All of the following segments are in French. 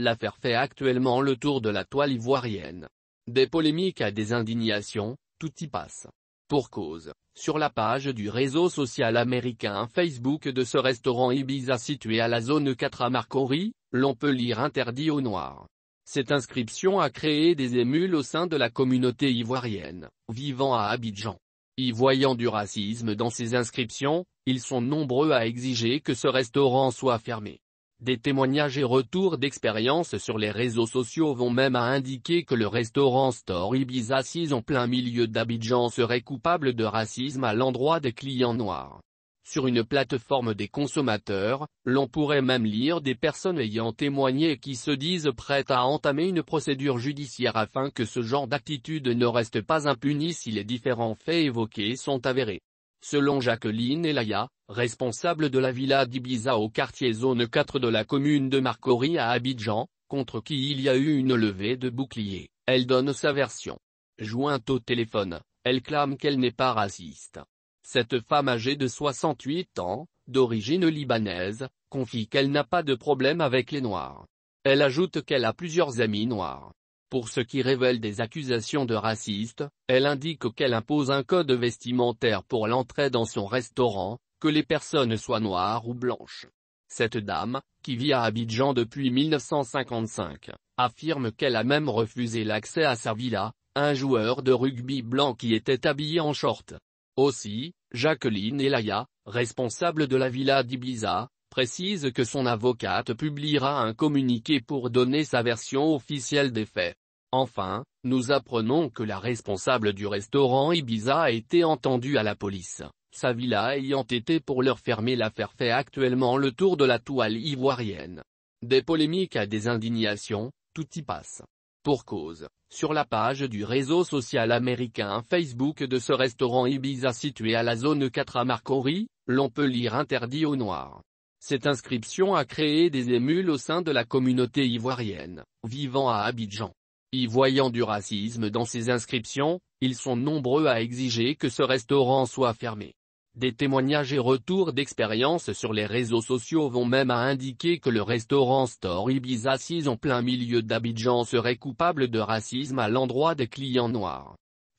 L'affaire fait actuellement le tour de la toile ivoirienne. Des polémiques à des indignations, tout y passe. Pour cause, sur la page du réseau social américain Facebook de ce restaurant Ibiza situé à la zone 4 à Marcory, l'on peut lire interdit aux Noirs. Cette inscription a créé des émules au sein de la communauté ivoirienne, vivant à Abidjan. Y voyant du racisme dans ces inscriptions, ils sont nombreux à exiger que ce restaurant soit fermé. Des témoignages et retours d'expérience sur les réseaux sociaux vont même à indiquer que le restaurant Store Ibiza 6 en plein milieu d'Abidjan serait coupable de racisme à l'endroit des clients noirs. Sur une plateforme des consommateurs, l'on pourrait même lire des personnes ayant témoigné qui se disent prêtes à entamer une procédure judiciaire afin que ce genre d'attitude ne reste pas impunie si les différents faits évoqués sont avérés. Selon Jacqueline Elaya, responsable de la villa d'Ibiza au quartier zone 4 de la commune de Marcory à Abidjan, contre qui il y a eu une levée de boucliers, elle donne sa version. Jointe au téléphone, elle clame qu'elle n'est pas raciste. Cette femme âgée de 68 ans, d'origine libanaise, confie qu'elle n'a pas de problème avec les Noirs. Elle ajoute qu'elle a plusieurs amis noirs. Pour ce qui révèle des accusations de raciste, elle indique qu'elle impose un code vestimentaire pour l'entrée dans son restaurant, que les personnes soient noires ou blanches. Cette dame, qui vit à Abidjan depuis 1955, affirme qu'elle a même refusé l'accès à sa villa, un joueur de rugby blanc qui était habillé en short. Aussi, Jacqueline Elaya, responsable de la villa d'Ibiza, précise que son avocate publiera un communiqué pour donner sa version officielle des faits. Enfin, nous apprenons que la responsable du restaurant Ibiza a été entendue à la police, sa villa ayant été pour leur fermer l'affaire fait actuellement le tour de la toile ivoirienne. Des polémiques à des indignations, tout y passe. Pour cause, sur la page du réseau social américain Facebook de ce restaurant Ibiza situé à la zone 4 à Marcory, l'on peut lire interdit au noir. Cette inscription a créé des émules au sein de la communauté ivoirienne, vivant à Abidjan. Y voyant du racisme dans ces inscriptions, ils sont nombreux à exiger que ce restaurant soit fermé. Des témoignages et retours d'expérience sur les réseaux sociaux vont même à indiquer que le restaurant Store Ibiza assis en plein milieu d'Abidjan serait coupable de racisme à l'endroit des clients noirs.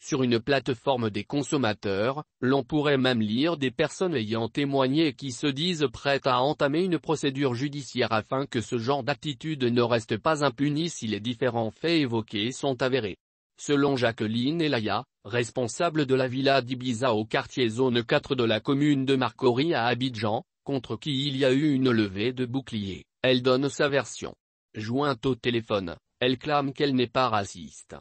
Sur une plateforme des consommateurs, l'on pourrait même lire des personnes ayant témoigné et qui se disent prêtes à entamer une procédure judiciaire afin que ce genre d'attitude ne reste pas impuni si les différents faits évoqués sont avérés. Selon Jacqueline Elaya, responsable de la villa d'Ibiza au quartier zone 4 de la commune de Marcory à Abidjan, contre qui il y a eu une levée de boucliers, elle donne sa version. Jointe au téléphone, elle clame qu'elle n'est pas raciste.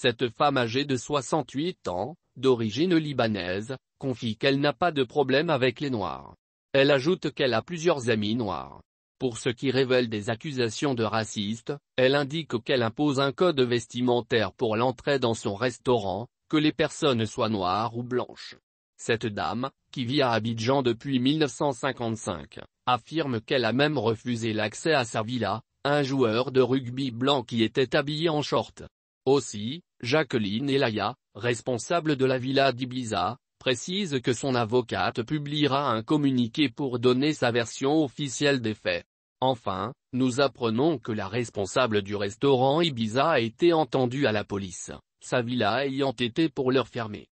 Cette femme âgée de 68 ans, d'origine libanaise, confie qu'elle n'a pas de problème avec les Noirs. Elle ajoute qu'elle a plusieurs amis noirs. Pour ce qui révèle des accusations de raciste, elle indique qu'elle impose un code vestimentaire pour l'entrée dans son restaurant, que les personnes soient noires ou blanches. Cette dame, qui vit à Abidjan depuis 1955, affirme qu'elle a même refusé l'accès à sa villa, un joueur de rugby blanc qui était habillé en short. Aussi, Jacqueline Elaya, responsable de la villa d'Ibiza, précise que son avocate publiera un communiqué pour donner sa version officielle des faits. Enfin, nous apprenons que la responsable du restaurant Ibiza a été entendue à la police, sa villa ayant été pour leur fermée.